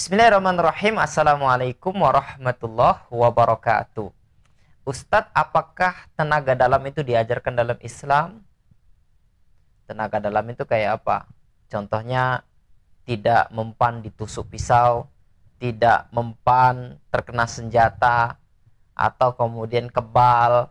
Bismillahirrahmanirrahim. Assalamualaikum warahmatullahi wabarakatuh. Ustadz, apakah tenaga dalam itu diajarkan dalam Islam? Tenaga dalam itu kayak apa? Contohnya tidak mempan ditusuk pisau, tidak mempan terkena senjata, atau kemudian kebal,